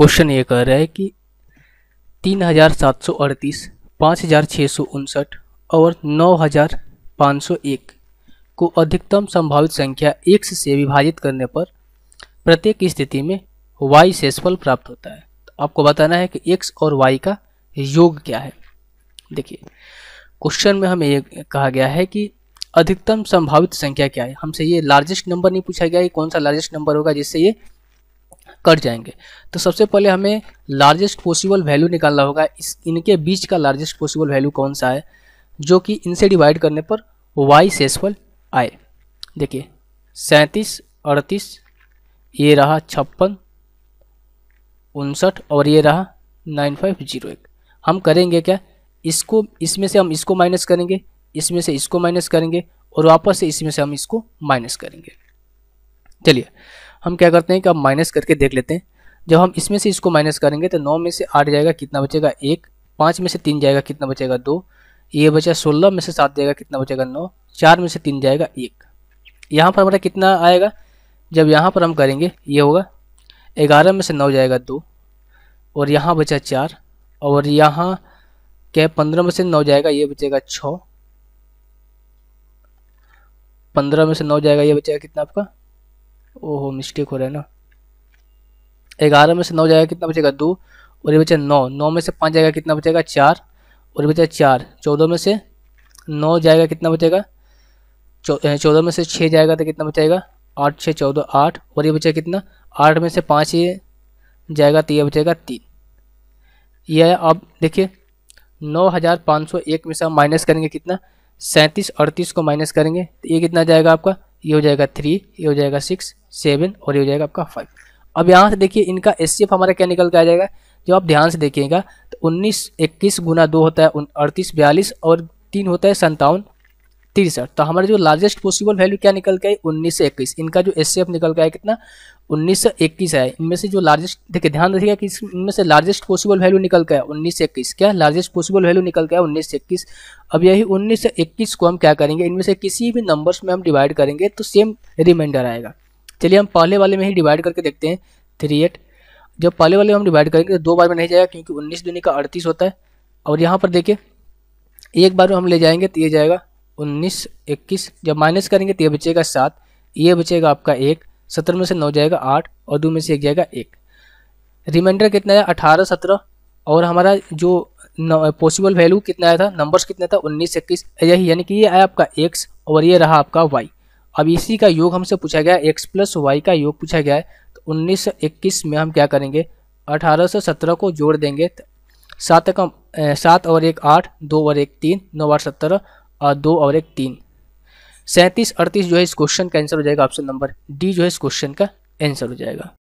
question ये कह रहा है कि तीन हजार सात सौ अड़तीस पाँच हजार छः सौ उनसठ और नौ हजार पाँच सौ एक को अधिकतम संभावित संख्या एक से विभाजित करने पर प्रत्येक स्थिति में y फल प्राप्त होता है तो आपको बताना है कि x और y का योग क्या है देखिए क्वेश्चन में हमें ये कहा गया है कि अधिकतम संभावित संख्या क्या है हमसे ये लार्जेस्ट नंबर नहीं पूछा गया है कौन सा लार्जेस्ट नंबर होगा जिससे ये कट जाएंगे तो सबसे पहले हमें लार्जेस्ट पॉसिबल वैल्यू निकालना होगा इस इनके बीच का लार्जेस्ट पॉसिबल वैल्यू कौन सा है जो कि इनसे डिवाइड करने पर वाई सेसफल आए देखिए सैंतीस अड़तीस ये रहा छप्पन उनसठ और ये रहा नाइन फाइव जीरो एक हम करेंगे क्या इसको इसमें से हम इसको माइनस करेंगे इसमें से इसको माइनस करेंगे और वापस से इसमें से हम इसको माइनस करेंगे चलिए हम क्या करते हैं कि अब माइनस करके देख लेते हैं जब हम इसमें से इसको माइनस करेंगे तो नौ में से आठ जाएगा कितना बचेगा एक पाँच में से तीन जाएगा कितना बचेगा दो ये बचा सोलह में से सात जाएगा कितना बचेगा नौ चार में से तीन जाएगा एक यहाँ पर हमारा कितना आएगा जब यहाँ पर हम करेंगे ये होगा ग्यारह में से नौ जाएगा दो और यहाँ बचा चार और यहाँ क्या है पंद्रह में से नौ जाएगा ये बचेगा छः पंद्रह में से नौ जाएगा ये बचेगा कितना आपका ओहो मिस्टेक हो रहा है ना ग्यारह में से नौ जाएगा कितना बचेगा दो और ये बचा नौ नौ में से पाँच जाएगा कितना बचेगा चार और ये बचा चार चौदह में से नौ जाएगा कितना बचेगा चौदह में से छः जाएगा तो कितना बचेगा आठ छः चौदह आठ और ये बचेगा कितना आठ में से पाँच ये जाएगा तो ये बचेगा तीन यह अब देखिए नौ हज़ार पाँच सौ एक में से हम माइनस करेंगे कितना सैंतीस अड़तीस को माइनस करेंगे तो ये कितना जाएगा आपका ये हो जाएगा थ्री ये हो जाएगा सिक्स सेवन और ये हो जाएगा आपका फाइव अब यहाँ से देखिए इनका एस हमारा क्या निकल के आ जाएगा जो आप ध्यान से देखिएगा तो उन्नीस इक्कीस गुना दो होता है अड़तीस बयालीस और तीन होता है संतावन तिरसठ तो हमारा जो लार्जेस्ट पॉसिबल वैल्यू क्या निकल गया है उन्नीस इनका जो एस निकल गया है कितना उन्नीस है इनमें से जो लार्जेस्ट देखिए ध्यान रखिएगा कि इनमें से लार्जेस्ट पॉसिबल वैल्यू निकल उन्नीस आया उन्नीस क्या लार्जेस्ट पॉसिबल वैल्यू निकल गया आया उन्नीस अब यही उन्नीस को हम क्या करेंगे इनमें से किसी भी नंबर्स में हम डिवाइड करेंगे तो सेम रिमाइंडर आएगा चलिए हम पहले वाले में ही डिवाइड करके देखते हैं थ्री एट जब पहले वाले में हम डिवाइड करेंगे तो दो बार में नहीं जाएगा क्योंकि उन्नीस दुनिया का अड़तीस होता है और यहाँ पर देखिए एक बार में हम ले जाएंगे तो ये जाएगा उन्नीस इक्कीस जब माइनस करेंगे तो ये बचेगा सात ये बचेगा आपका एक सत्रह में से नौ जाएगा आठ और दो में से एक जाएगा एक रिमाइंडर कितना है अठारह सत्रह और हमारा जो पॉसिबल वैल्यू कितना आया था नंबर्स कितना था उन्नीस इक्कीस यही यानी कि ये आया आपका एक्स और ये रहा आपका वाई अब इसी का योग हमसे पूछा गया है एक्स प्लस वाई का योग पूछा गया है तो उन्नीस इक्कीस में हम क्या करेंगे अठारह से सत्रह को जोड़ देंगे सात का सात और एक आठ दो और एक तीन नौ आठ सत्रह और दो और एक तीन सैंतीस अड़तीस जो है इस क्वेश्चन का आंसर हो जाएगा ऑप्शन नंबर डी जो है इस क्वेश्चन का आंसर हो जाएगा